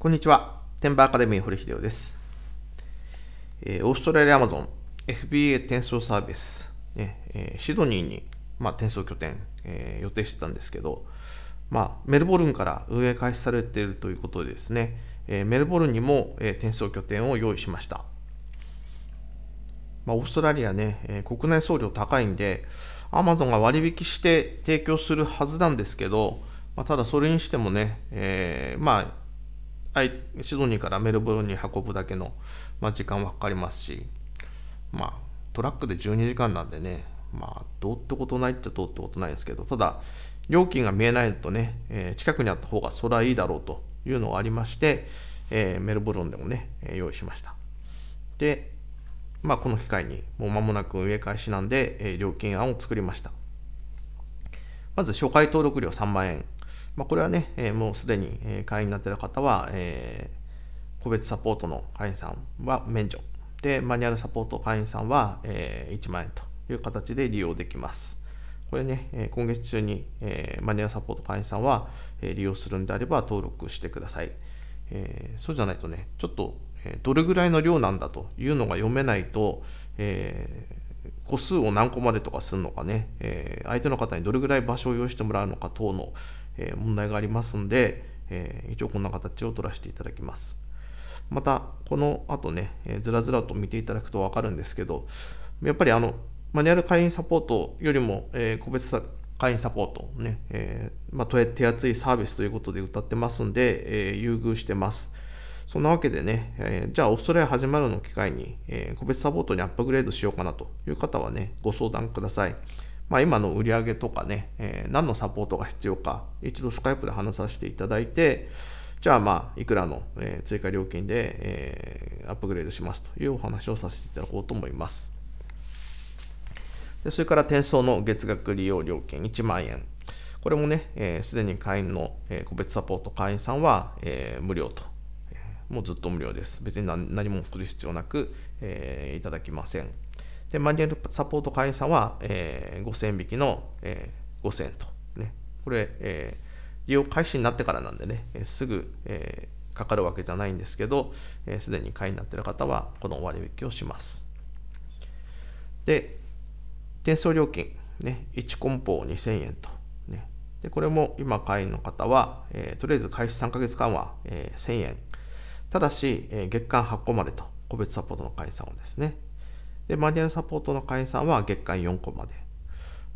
こんにちは。テンバーアカデミー堀秀夫です。えー、オーストラリアアマゾン FBA 転送サービス、ねえー、シドニーに、まあ、転送拠点、えー、予定してたんですけど、まあ、メルボルンから運営開始されているということでですね、えー、メルボルンにも、えー、転送拠点を用意しました。まあ、オーストラリアね、えー、国内送料高いんで、アマゾンが割引して提供するはずなんですけど、まあ、ただそれにしてもね、えー、まあシドニーからメルボルンに運ぶだけの、まあ、時間はかかりますし、まあ、トラックで12時間なんでね、まあ、どうってことないっちゃどうってことないですけど、ただ、料金が見えないとね、えー、近くにあった方がそれはいいだろうというのがありまして、えー、メルボルンでもね、えー、用意しました。で、まあ、この機会にもう間もなく植え替えしなんで、え料金案を作りました。まず初回登録料3万円まあ、これはね、えもうすでに会員になっている方は、え個別サポートの会員さんは免除。で、マニュアルサポート会員さんは、え1万円という形で利用できます。これね、え今月中に、えマニュアルサポート会員さんは、え利用するんであれば登録してください。えそうじゃないとね、ちょっと、えどれぐらいの量なんだというのが読めないと、え個数を何個までとかするのかね、え相手の方にどれぐらい場所を用意してもらうのか等の、え問題がありますんで、え一応こんな形を取らせていただきます。また、この後ね、えずらずらと見ていただくとわかるんですけど、やっぱりあの、マニュアル会員サポートよりも、え個別会員サポートね、えまあ、手厚いサービスということで歌ってますんで、え優遇してます。そんなわけでね、えじゃあオーストラリア始まるの機会に、え個別サポートにアップグレードしようかなという方はね、ご相談ください。まあ、今の売り上げとかね、えー、何のサポートが必要か、一度スカイプで話させていただいて、じゃあまあ、いくらの、えー、追加料金で、えー、アップグレードしますというお話をさせていただこうと思います。でそれから転送の月額利用料金1万円。これもね、す、えー、で、に会員の、え個別サポート会員さんは、え無料と。もうずっと無料です。別に何も送る必要なく、えいただきません。で、マニュアルサポート会員さんは、えー、5000匹の、えー、5000と。ね、これ、えー、利用開始になってからなんでね、えー、すぐ、えー、かかるわけじゃないんですけど、す、えー、で、に会員になっている方は、この割引をします。で、転送料金、ね、1梱包2000円と。ね、でこれも今、会員の方は、えー、とりあえず開始3ヶ月間は、えー、1000円。ただし、えー、月間発行までと、個別サポートの会員さんをですね、で、マニュアルサポートの会員さんは月間4個まで。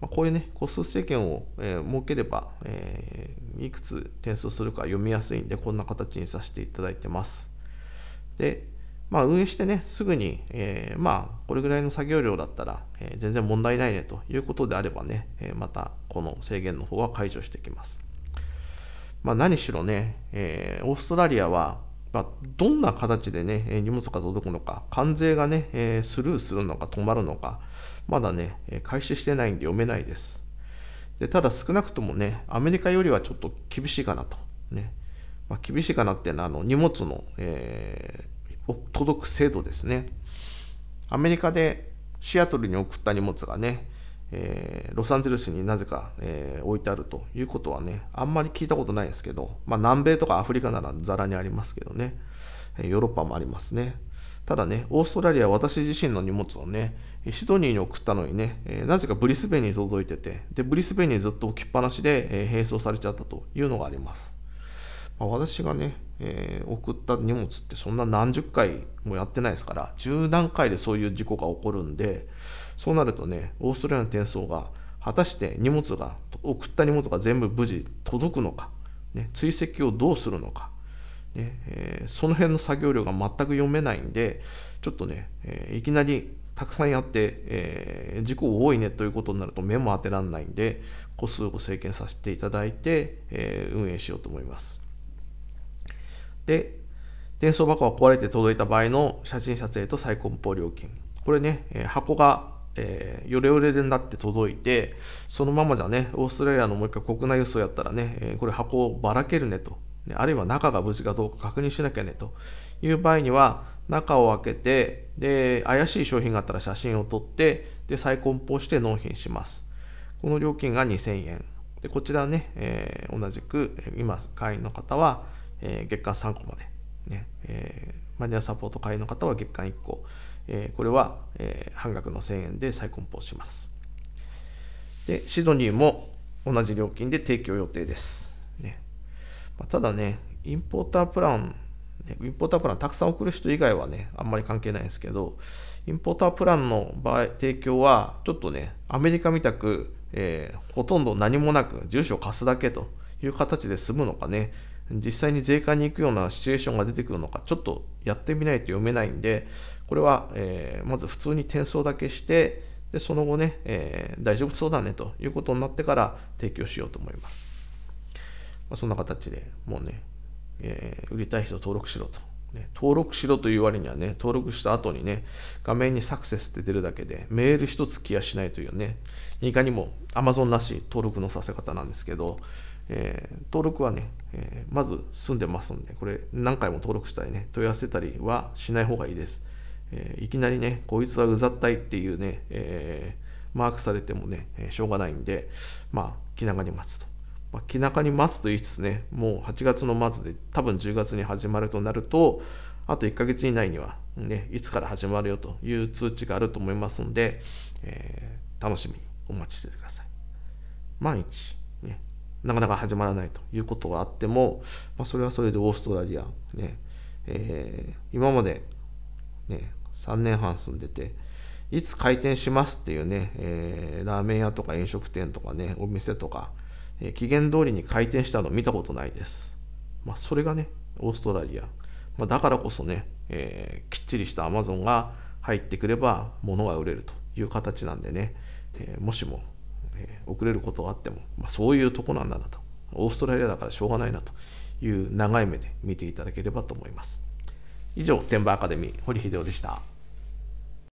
まあ、こういうね、個数制限を、えー、設ければ、えー、いくつ転送するか読みやすいんで、こんな形にさせていただいてます。で、まあ、運営してね、すぐに、えー、まあ、これぐらいの作業量だったら、えー、全然問題ないねということであればね、えー、またこの制限の方は解除してきます。まあ、何しろね、えー、オーストラリアは、まあ、どんな形でね、荷物が届くのか、関税がね、スルーするのか止まるのか、まだね、開始してないんで読めないです。でただ少なくともね、アメリカよりはちょっと厳しいかなと。ねまあ、厳しいかなっていうのはあの荷物の、えー、届く制度ですね。アメリカでシアトルに送った荷物がね、えー、ロサンゼルスになぜか、えー、置いてあるということはね、あんまり聞いたことないですけど、まあ、南米とかアフリカならざらにありますけどね、えヨーロッパもありますね。ただね、オーストラリア私自身の荷物をね、シドニーに送ったのにね、えー、なぜかブリスベンに届いてて、で、ブリスベンにずっと置きっぱなしで、えー、並走されちゃったというのがあります。まあ、私がね、えー、送った荷物ってそんな何十回もやってないですから、十何回でそういう事故が起こるんで、そうなるとね、オーストラリアの転送が果たして荷物が、送った荷物が全部無事届くのか、ね、追跡をどうするのか、ねえー、その辺の作業量が全く読めないんで、ちょっとね、えー、いきなりたくさんやって、えー、事故多いねということになると目も当てられないんで、個数を制限させていただいて、え運営しようと思います。で、転送箱が壊れて届いた場合の写真撮影と再梱包料金。これね、箱がえー、ヨレヨレでなって届いて、そのままじゃね、オーストラリアのもう一回国内輸送やったらね、えー、これ箱をばらけるねと、ね、あるいは中が無事かどうか確認しなきゃねという場合には、中を開けて、で、怪しい商品があったら写真を撮って、で、再梱包して納品します。この料金が2000円。で、こちらね、えー、同じく、今、会員の方は、え月間3個まで、ね、えマニアサポート会員の方は月間1個。えこれは、え半額の1000円で再梱包します。で、シドニーも同じ料金で提供予定です。ねまあ、ただね、インポータープラン、ね、インポータープランたくさん送る人以外はね、あんまり関係ないんですけど、インポータープランの場合、提供はちょっとね、アメリカみたく、えー、ほとんど何もなく、住所を貸すだけという形で済むのかね、実際に税関に行くようなシチュエーションが出てくるのか、ちょっとやってみないと読めないんで、これは、えー、まず普通に転送だけして、でその後ね、えー、大丈夫そうだねということになってから提供しようと思います。まあ、そんな形でもうね、えー、売りたい人登録しろと。ね、登録しろという割にはね、登録した後にね、画面にサクセスって出るだけで、メール一つ気やしないというね、いかにも Amazon らしい登録のさせ方なんですけど、えー、登録はね、えー、まず済んでますんで、これ何回も登録したりね、問い合わせたりはしない方がいいです。えー、いきなりね、こいつはうざったいっていうね、えマークされてもね、しょうがないんで、まあ、気長に待つと。まあ、気長に待つと言いつつね、もう8月の末で多分10月に始まるとなると、あと1ヶ月以内には、ね、いつから始まるよという通知があると思いますんで、え楽しみにお待ちしてください。万一なかなか始まらないということがあっても、まあ、それはそれでオーストラリア、ねえー、今まで、ね、3年半住んでて、いつ開店しますっていうね、えー、ラーメン屋とか飲食店とかね、お店とか、えー、期限通りに開店したの見たことないです。まあ、それがね、オーストラリア。まあ、だからこそね、えー、きっちりした Amazon が入ってくれば物が売れるという形なんでね、えもしも遅れることはあっても、まあ、そういうとこなんだなとオーストラリアだからしょうがないなという長い目で見ていただければと思います以上天馬アカデミー堀秀夫でした